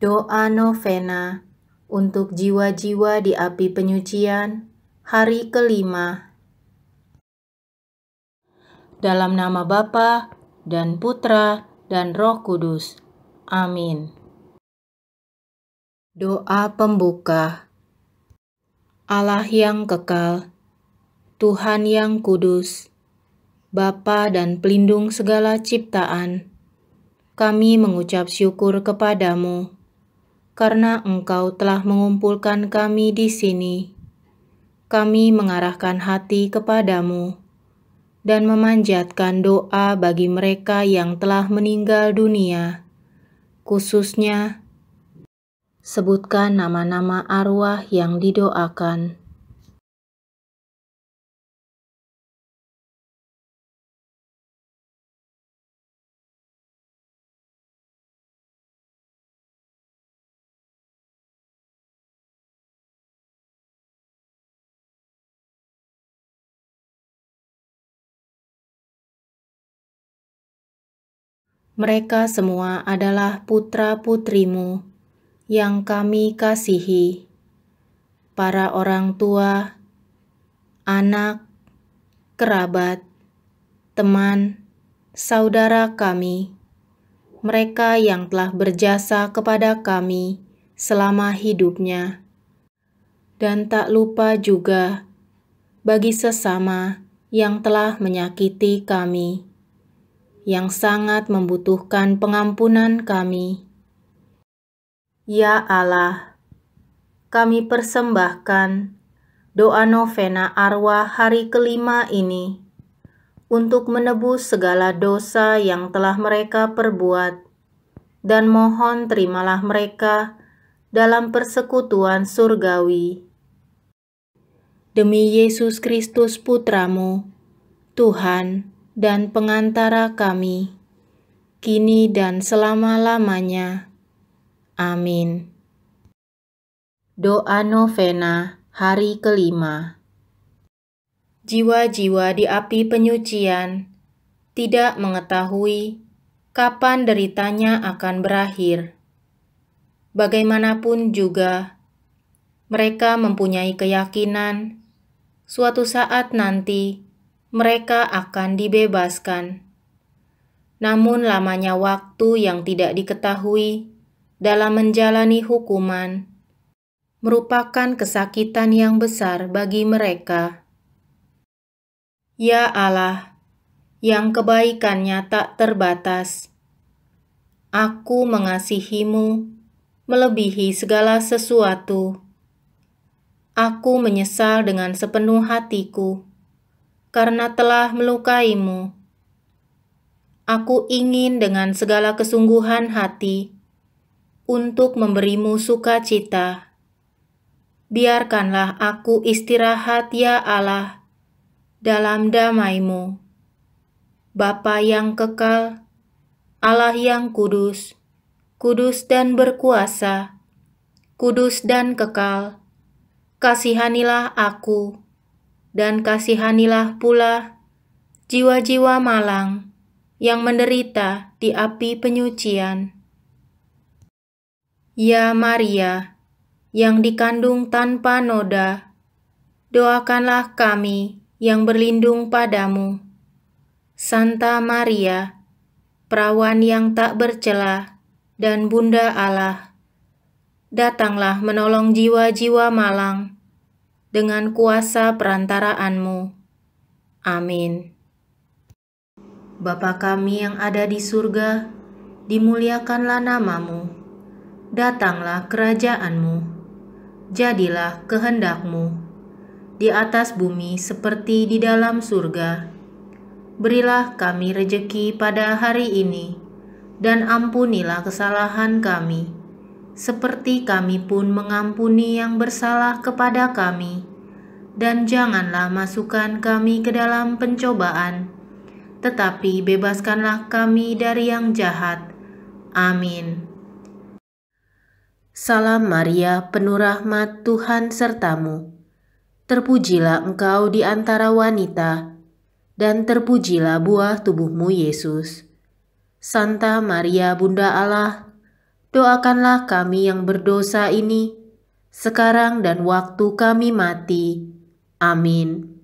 Doa Novena untuk jiwa-jiwa di api penyucian, hari kelima. Dalam nama Bapa dan Putra dan Roh Kudus. Amin. Doa Pembuka Allah yang kekal, Tuhan yang kudus, Bapa dan pelindung segala ciptaan, kami mengucap syukur kepadamu karena Engkau telah mengumpulkan kami di sini. Kami mengarahkan hati kepadamu dan memanjatkan doa bagi mereka yang telah meninggal dunia, khususnya sebutkan nama-nama arwah yang didoakan. Mereka semua adalah putra-putrimu yang kami kasihi, para orang tua, anak, kerabat, teman, saudara kami, mereka yang telah berjasa kepada kami selama hidupnya, dan tak lupa juga bagi sesama yang telah menyakiti kami yang sangat membutuhkan pengampunan kami. Ya Allah, kami persembahkan doa novena arwah hari kelima ini untuk menebus segala dosa yang telah mereka perbuat, dan mohon terimalah mereka dalam persekutuan surgawi. Demi Yesus Kristus Putramu, Tuhan, dan pengantara kami, kini dan selama-lamanya. Amin. Doa Novena Hari Kelima Jiwa-jiwa di api penyucian tidak mengetahui kapan deritanya akan berakhir. Bagaimanapun juga, mereka mempunyai keyakinan suatu saat nanti mereka akan dibebaskan. Namun lamanya waktu yang tidak diketahui dalam menjalani hukuman merupakan kesakitan yang besar bagi mereka. Ya Allah, yang kebaikannya tak terbatas, aku mengasihimu melebihi segala sesuatu. Aku menyesal dengan sepenuh hatiku karena telah melukaimu. Aku ingin dengan segala kesungguhan hati untuk memberimu sukacita. Biarkanlah aku istirahat ya Allah dalam damaimu. Bapa yang kekal, Allah yang kudus, kudus dan berkuasa, kudus dan kekal, kasihanilah aku dan kasihanilah pula jiwa-jiwa malang yang menderita di api penyucian. Ya Maria, yang dikandung tanpa noda, doakanlah kami yang berlindung padamu. Santa Maria, perawan yang tak bercela dan Bunda Allah, datanglah menolong jiwa-jiwa malang dengan kuasa perantaraanmu. Amin. Bapa kami yang ada di surga, dimuliakanlah namamu. Datanglah kerajaanmu. Jadilah kehendakmu di atas bumi seperti di dalam surga. Berilah kami rejeki pada hari ini, dan ampunilah kesalahan kami, seperti kami pun mengampuni yang bersalah kepada kami. Dan janganlah masukkan kami ke dalam pencobaan, tetapi bebaskanlah kami dari yang jahat. Amin. Salam Maria, penuh rahmat Tuhan sertamu. Terpujilah engkau di antara wanita, dan terpujilah buah tubuhmu Yesus. Santa Maria Bunda Allah, doakanlah kami yang berdosa ini, sekarang dan waktu kami mati. Amin.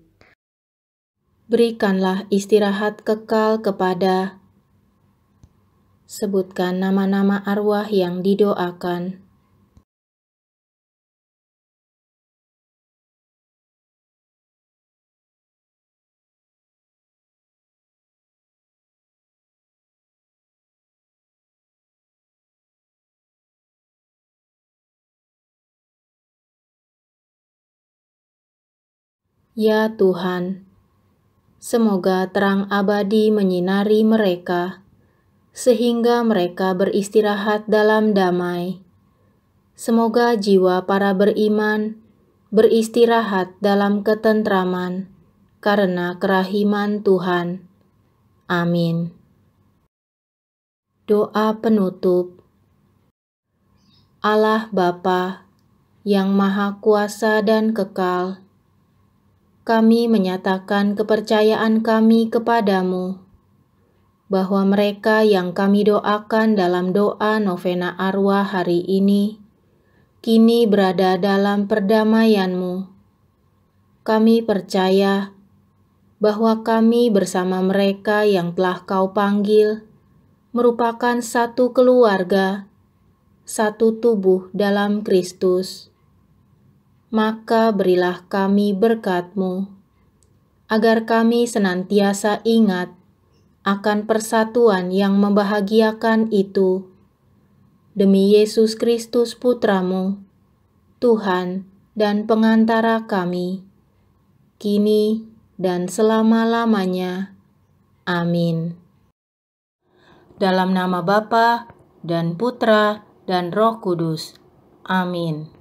Berikanlah istirahat kekal kepada Sebutkan nama-nama arwah yang didoakan. Ya Tuhan, semoga terang abadi menyinari mereka, sehingga mereka beristirahat dalam damai. Semoga jiwa para beriman beristirahat dalam ketentraman karena kerahiman Tuhan. Amin. Doa penutup Allah Bapa yang Maha Kuasa dan Kekal, kami menyatakan kepercayaan kami kepadamu, bahwa mereka yang kami doakan dalam doa novena arwah hari ini, kini berada dalam perdamaianmu. Kami percaya bahwa kami bersama mereka yang telah kau panggil merupakan satu keluarga, satu tubuh dalam Kristus maka berilah kami berkat-Mu, agar kami senantiasa ingat akan persatuan yang membahagiakan itu. Demi Yesus Kristus Putramu, Tuhan dan pengantara kami, kini dan selama-lamanya. Amin. Dalam nama Bapa dan Putra dan Roh Kudus. Amin.